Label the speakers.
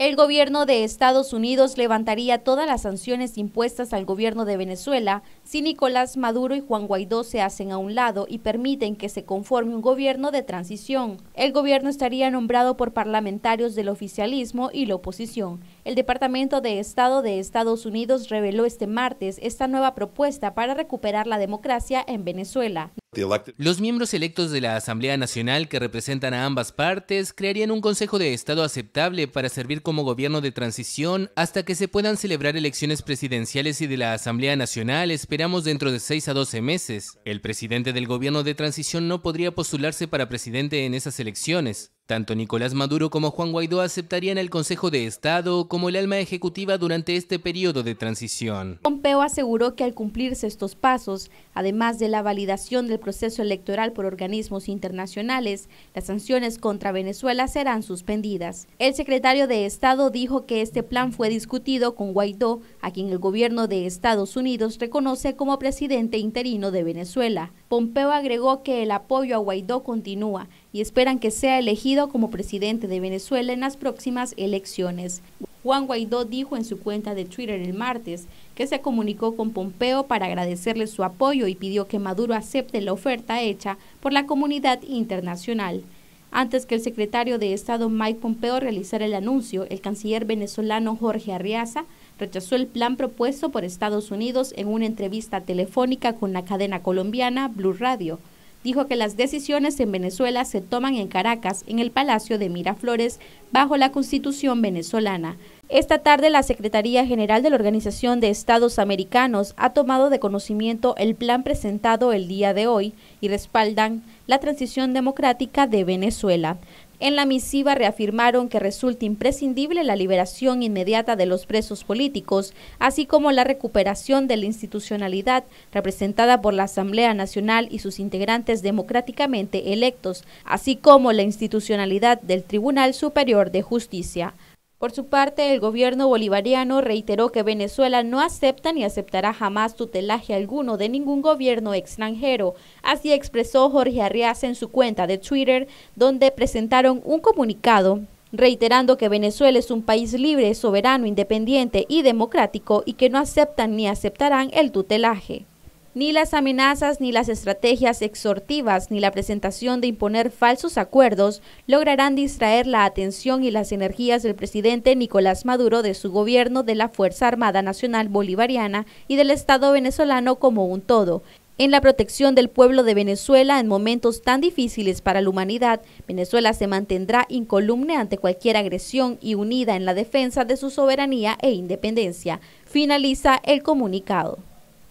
Speaker 1: el gobierno de Estados Unidos levantaría todas las sanciones impuestas al gobierno de Venezuela si Nicolás Maduro y Juan Guaidó se hacen a un lado y permiten que se conforme un gobierno de transición. El gobierno estaría nombrado por parlamentarios del oficialismo y la oposición. El Departamento de Estado de Estados Unidos reveló este martes esta nueva propuesta para recuperar la democracia en Venezuela.
Speaker 2: Los miembros electos de la Asamblea Nacional que representan a ambas partes crearían un Consejo de Estado aceptable para servir como gobierno de transición hasta que se puedan celebrar elecciones presidenciales y de la Asamblea Nacional esperamos dentro de 6 a 12 meses. El presidente del gobierno de transición no podría postularse para presidente en esas elecciones. Tanto Nicolás Maduro como Juan Guaidó aceptarían el Consejo de Estado como el alma ejecutiva durante este periodo de transición.
Speaker 1: Pompeo aseguró que al cumplirse estos pasos, además de la validación del proceso electoral por organismos internacionales, las sanciones contra Venezuela serán suspendidas. El secretario de Estado dijo que este plan fue discutido con Guaidó, a quien el gobierno de Estados Unidos reconoce como presidente interino de Venezuela. Pompeo agregó que el apoyo a Guaidó continúa y esperan que sea elegido como presidente de Venezuela en las próximas elecciones. Juan Guaidó dijo en su cuenta de Twitter el martes que se comunicó con Pompeo para agradecerle su apoyo y pidió que Maduro acepte la oferta hecha por la comunidad internacional. Antes que el secretario de Estado Mike Pompeo realizara el anuncio, el canciller venezolano Jorge Arriaza rechazó el plan propuesto por Estados Unidos en una entrevista telefónica con la cadena colombiana Blue Radio dijo que las decisiones en Venezuela se toman en Caracas, en el Palacio de Miraflores, bajo la Constitución venezolana. Esta tarde la Secretaría General de la Organización de Estados Americanos ha tomado de conocimiento el plan presentado el día de hoy y respaldan la transición democrática de Venezuela. En la misiva reafirmaron que resulta imprescindible la liberación inmediata de los presos políticos, así como la recuperación de la institucionalidad representada por la Asamblea Nacional y sus integrantes democráticamente electos, así como la institucionalidad del Tribunal Superior de Justicia. Por su parte, el gobierno bolivariano reiteró que Venezuela no acepta ni aceptará jamás tutelaje alguno de ningún gobierno extranjero. Así expresó Jorge Arriaza en su cuenta de Twitter, donde presentaron un comunicado reiterando que Venezuela es un país libre, soberano, independiente y democrático y que no aceptan ni aceptarán el tutelaje. Ni las amenazas, ni las estrategias exhortivas, ni la presentación de imponer falsos acuerdos lograrán distraer la atención y las energías del presidente Nicolás Maduro de su gobierno de la Fuerza Armada Nacional Bolivariana y del Estado venezolano como un todo. En la protección del pueblo de Venezuela en momentos tan difíciles para la humanidad, Venezuela se mantendrá incolumne ante cualquier agresión y unida en la defensa de su soberanía e independencia, finaliza el comunicado.